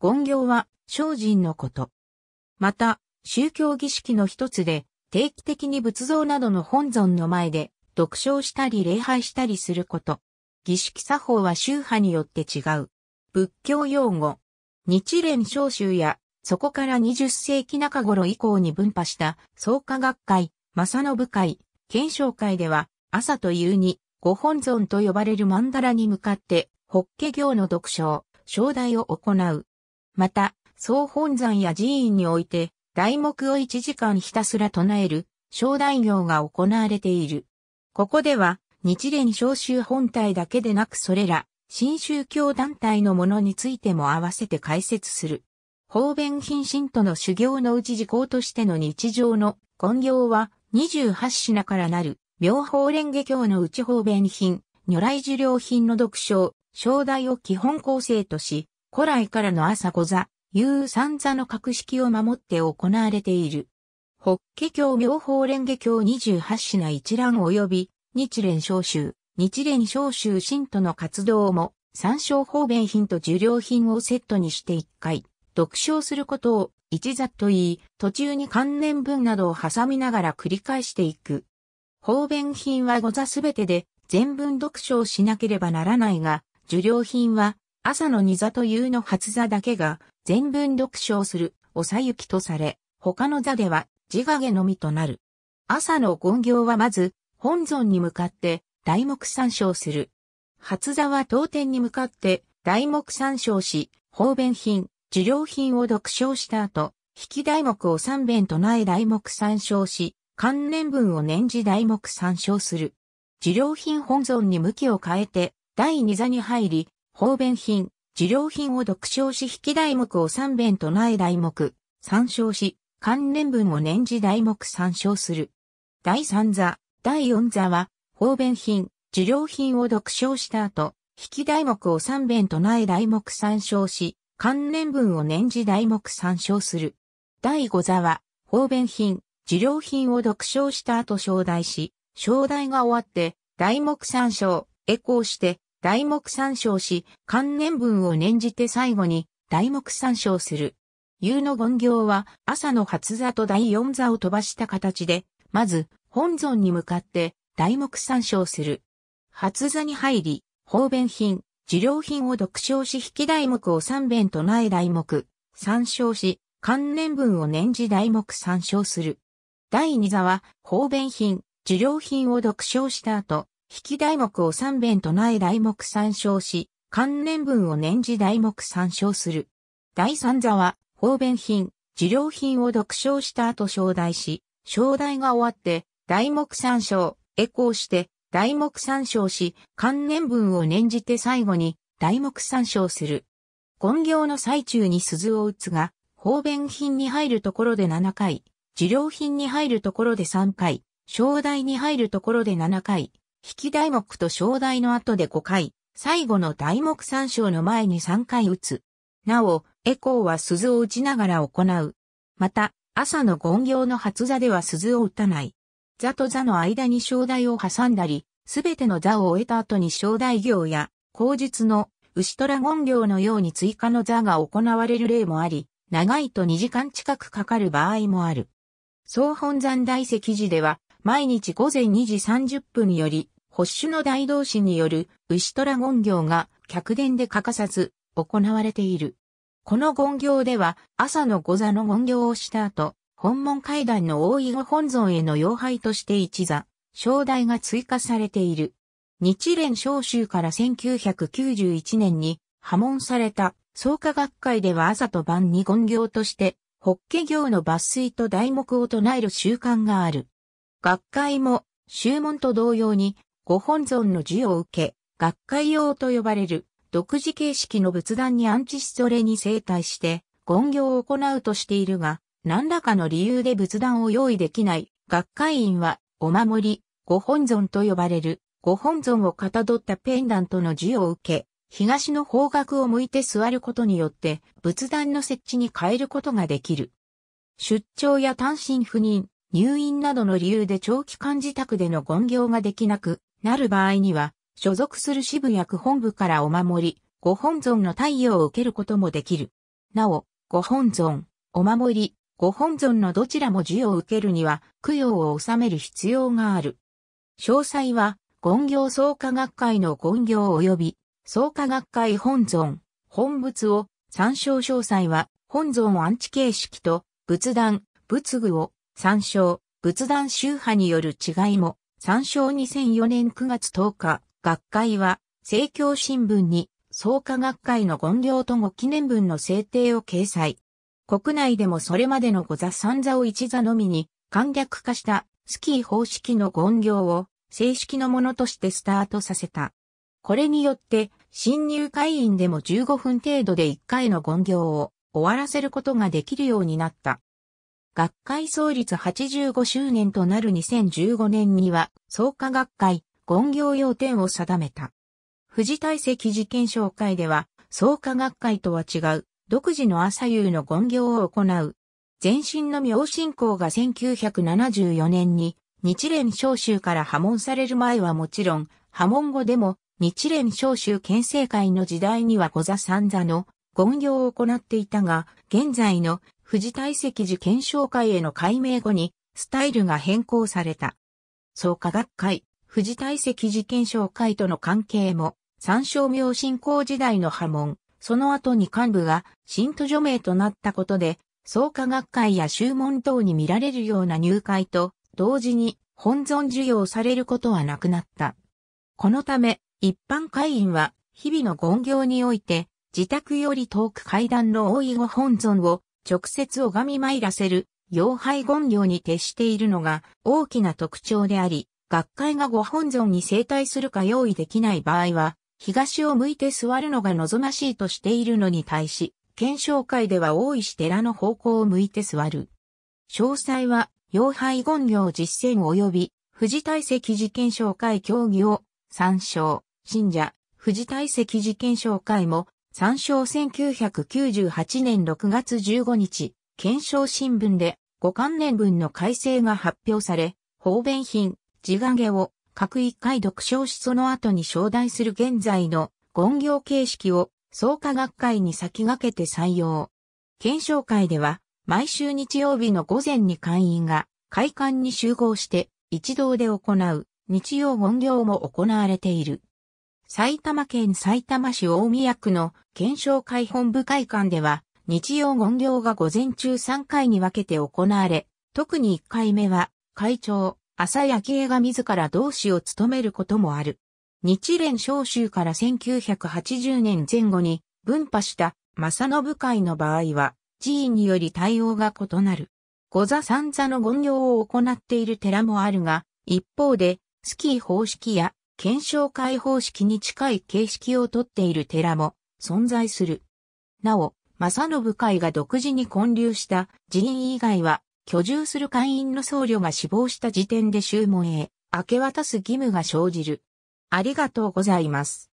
言行は精進のこと。また、宗教儀式の一つで、定期的に仏像などの本尊の前で、読唱したり礼拝したりすること。儀式作法は宗派によって違う。仏教用語。日蓮召集や、そこから20世紀中頃以降に分派した創価学会、正信会、検証会では、朝と夕に、ご本尊と呼ばれる曼荼羅に向かって、法華経の読唱、唱題を行う。また、総本山や寺院において、題目を1時間ひたすら唱える、商大行が行われている。ここでは、日蓮召集本体だけでなくそれら、新宗教団体のものについても合わせて解説する。方便品信徒の修行のうち項としての日常の根行は28品からなる、妙法蓮華経のうち方便品、如来受領品の読書、商題を基本構成とし、古来からの朝御座、夕三座の格式を守って行われている。法華経妙法蓮華経28品一覧及び日蓮召集、日蓮召集信徒の活動も参照方便品と受領品をセットにして1回、読唱することを一座と言い、途中に関連文などを挟みながら繰り返していく。方便品は御座すべてで全文読唱しなければならないが、受領品は朝の二座というの初座だけが全文読唱する、おさゆきとされ、他の座では自我下のみとなる。朝の言行はまず、本尊に向かって題目参照する。初座は当店に向かって題目参照し、方便品、受領品を読唱した後、引き題目を三弁唱え題目参照し、関連文を念じ題目参照する。受領品本尊に向きを変えて、第二座に入り、方便品、受領品を読書し引き題目を三弁とな題目、参照し、関連文を年次題目参照する。第三座、第四座は、方便品、受領品を読書した後、引き題目を三弁とな題目参照し、関連文を年次題目参照する。第五座は、方便品、受領品を読書した後招題し、招題が終わって、題目参照、エコーして、題目参照し、関念文を念じて最後に題目参照する。夕の本行は朝の初座と第四座を飛ばした形で、まず本尊に向かって題目参照する。初座に入り、方便品、受領品を読唱し引き題目を三弁唱え題目、参照し、関念文を念じ題目参照する。第二座は方便品、受領品を読唱した後、引き題目を三弁唱え題目参照し、関連文を念じ題目参照する。第三座は、方便品、受領品を読唱した後章題し、章題が終わって、題目参照、エコーして、題目参照し、関連文を念じて最後に、題目参照する。根行の最中に鈴を打つが、方便品に入るところで7回、受領品に入るところで3回、商題に入るところで7回、引き題目と小題の後で5回、最後の題目参照の前に3回打つ。なお、エコーは鈴を打ちながら行う。また、朝のゴン行の初座では鈴を打たない。座と座の間に小題を挟んだり、すべての座を終えた後に小題行や、口述の牛虎ゴン行のように追加の座が行われる例もあり、長いと2時間近くかかる場合もある。総本山大石寺では、毎日午前2時30分より、保守の大同士による牛虎言行が客殿で欠かさず行われている。この言行では朝の御座の言行をした後、本門階段の大井御本尊への要配として一座、正代が追加されている。日蓮召集から1991年に破門された創価学会では朝と晩に言行として、法華行の抜粋と題目を唱える習慣がある。学会も、宗門と同様に、ご本尊の授を受け、学会用と呼ばれる、独自形式の仏壇にアンチそれに生態して、言行を行うとしているが、何らかの理由で仏壇を用意できない、学会員は、お守り、ご本尊と呼ばれる、ご本尊をかたどったペンダントの授を受け、東の方角を向いて座ることによって、仏壇の設置に変えることができる。出張や単身赴任、入院などの理由で長期間自宅での本業ができなくなる場合には、所属する支部役本部からお守り、ご本尊の対応を受けることもできる。なお、ご本尊、お守り、ご本尊のどちらも授与を受けるには、供養を収める必要がある。詳細は、権行創価学会の権行及び、創価学会本尊、本仏を、参照詳細は、本尊安置形式と、仏壇、仏具を、参照、仏壇宗派による違いも、参照2004年9月10日、学会は、政教新聞に、創価学会の権領とご記念文の制定を掲載。国内でもそれまでの五座三座を一座のみに、簡略化したスキー方式の権領を正式のものとしてスタートさせた。これによって、新入会員でも15分程度で1回の権行を終わらせることができるようになった。学会創立85周年となる2015年には、創価学会、言行要点を定めた。富士大石事件紹介では、創価学会とは違う、独自の朝夕の言行を行う。前身の明信仰が1974年に、日蓮召集から破門される前はもちろん、破門後でも、日蓮召集県政会の時代には小座三座の、言行を行っていたが、現在の富士体石寺検証会への改名後に、スタイルが変更された。創価学会、富士体石寺検証会との関係も、三照明信仰時代の波紋、その後に幹部が新都除名となったことで、創価学会や修門等に見られるような入会と、同時に本尊授与されることはなくなった。このため、一般会員は、日々の言行において、自宅より遠く階段の大い御本尊を直接拝み参らせる、妖拝言行に徹しているのが大きな特徴であり、学会がご本尊に生態するか用意できない場合は、東を向いて座るのが望ましいとしているのに対し、検証会では大石寺の方向を向いて座る。詳細は、妖拝言行実践及び、富士体石事検証会協議を参照。信者、富士体石事検証会も参照1998年6月15日、検証新聞で五関連分の改正が発表され、方便品、地金を各一回読書しその後に招待する現在の言行形式を創価学会に先駆けて採用。検証会では、毎週日曜日の午前に会員が会館に集合して一堂で行う日曜言行も行われている。埼玉県埼玉市大宮区の検証会本部会館では、日曜言行が午前中3回に分けて行われ、特に1回目は、会長、朝焼けが自ら同志を務めることもある。日蓮召集から1980年前後に分派した正信会の場合は、寺院により対応が異なる。御座三座の言行を行っている寺もあるが、一方で、スキー方式や検証解方式に近い形式をとっている寺も存在する。なお、正信会が独自に建立した寺院以外は、居住する会員の僧侶が死亡した時点で宗門へ明け渡す義務が生じる。ありがとうございます。